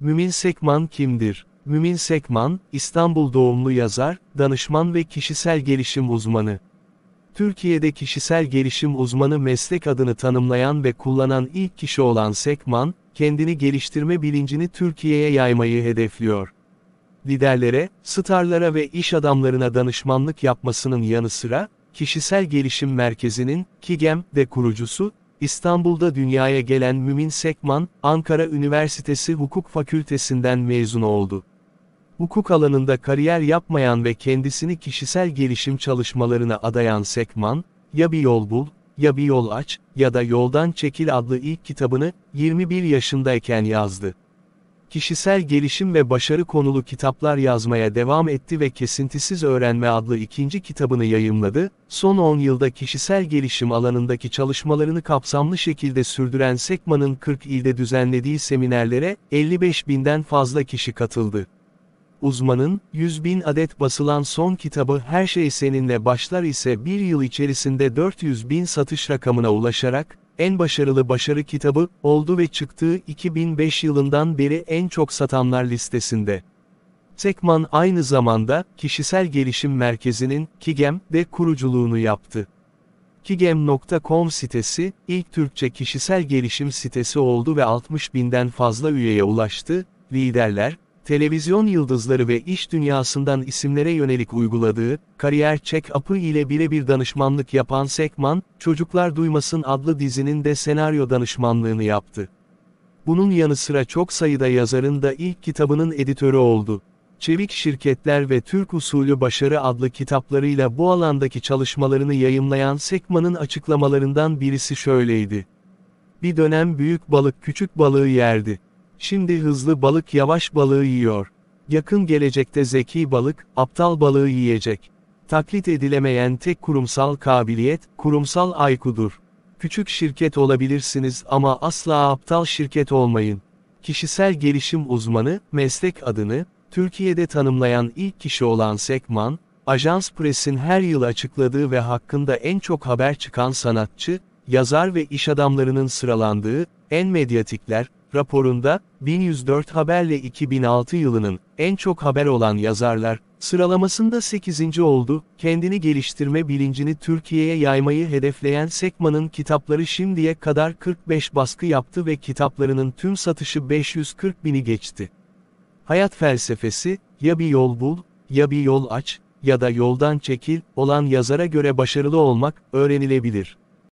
Mümin Sekman kimdir? Mümin Sekman, İstanbul doğumlu yazar, danışman ve kişisel gelişim uzmanı. Türkiye'de kişisel gelişim uzmanı meslek adını tanımlayan ve kullanan ilk kişi olan Sekman, kendini geliştirme bilincini Türkiye'ye yaymayı hedefliyor. Liderlere, starlara ve iş adamlarına danışmanlık yapmasının yanı sıra, Kişisel Gelişim Merkezi'nin, Kigem de kurucusu, İstanbul'da dünyaya gelen Mümin Sekman, Ankara Üniversitesi Hukuk Fakültesinden mezun oldu. Hukuk alanında kariyer yapmayan ve kendisini kişisel gelişim çalışmalarına adayan Sekman, Ya Bir Yol Bul, Ya Bir Yol Aç, ya da Yoldan Çekil adlı ilk kitabını, 21 yaşındayken yazdı. Kişisel gelişim ve başarı konulu kitaplar yazmaya devam etti ve Kesintisiz Öğrenme adlı ikinci kitabını yayımladı, son 10 yılda kişisel gelişim alanındaki çalışmalarını kapsamlı şekilde sürdüren Sekman'ın 40 ilde düzenlediği seminerlere, 55 binden fazla kişi katıldı. Uzmanın, 100 bin adet basılan son kitabı Her Şey Seninle başlar ise bir yıl içerisinde 400 bin satış rakamına ulaşarak, en başarılı başarı kitabı oldu ve çıktığı 2005 yılından beri en çok satanlar listesinde. Tekman aynı zamanda Kişisel Gelişim Merkezi'nin Kigem de kuruculuğunu yaptı. Kigem.com sitesi, ilk Türkçe kişisel gelişim sitesi oldu ve 60 binden fazla üyeye ulaştı, liderler, televizyon yıldızları ve iş dünyasından isimlere yönelik uyguladığı, kariyer check-up'ı ile birebir danışmanlık yapan Sekman, Çocuklar Duymasın adlı dizinin de senaryo danışmanlığını yaptı. Bunun yanı sıra çok sayıda yazarın da ilk kitabının editörü oldu. Çevik Şirketler ve Türk Usulü Başarı adlı kitaplarıyla bu alandaki çalışmalarını yayımlayan Sekman'ın açıklamalarından birisi şöyleydi. Bir dönem büyük balık küçük balığı yerdi. Şimdi hızlı balık yavaş balığı yiyor. Yakın gelecekte zeki balık, aptal balığı yiyecek. Taklit edilemeyen tek kurumsal kabiliyet, kurumsal aykudur. Küçük şirket olabilirsiniz ama asla aptal şirket olmayın. Kişisel gelişim uzmanı, meslek adını, Türkiye'de tanımlayan ilk kişi olan Sekman, Ajans Press'in her yıl açıkladığı ve hakkında en çok haber çıkan sanatçı, yazar ve iş adamlarının sıralandığı, en medyatikler, raporunda, 1104 haberle 2006 yılının en çok haber olan yazarlar, sıralamasında 8. oldu, kendini geliştirme bilincini Türkiye'ye yaymayı hedefleyen Sekman'ın kitapları şimdiye kadar 45 baskı yaptı ve kitaplarının tüm satışı 540 bini geçti. Hayat felsefesi, ya bir yol bul, ya bir yol aç, ya da yoldan çekil, olan yazara göre başarılı olmak, öğrenilebilir.